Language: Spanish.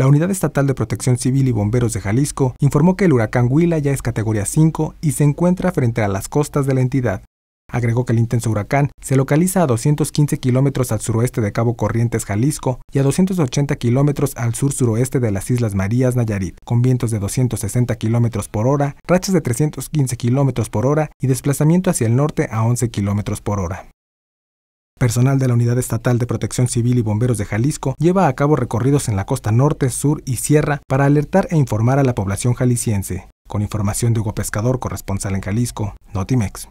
La Unidad Estatal de Protección Civil y Bomberos de Jalisco informó que el huracán Huila ya es categoría 5 y se encuentra frente a las costas de la entidad. Agregó que el intenso huracán se localiza a 215 kilómetros al suroeste de Cabo Corrientes, Jalisco, y a 280 kilómetros al sur-suroeste de las Islas Marías, Nayarit, con vientos de 260 kilómetros por hora, rachas de 315 kilómetros por hora y desplazamiento hacia el norte a 11 kilómetros por hora. Personal de la Unidad Estatal de Protección Civil y Bomberos de Jalisco lleva a cabo recorridos en la costa norte, sur y sierra para alertar e informar a la población jalisciense. Con información de Hugo Pescador, corresponsal en Jalisco, Notimex.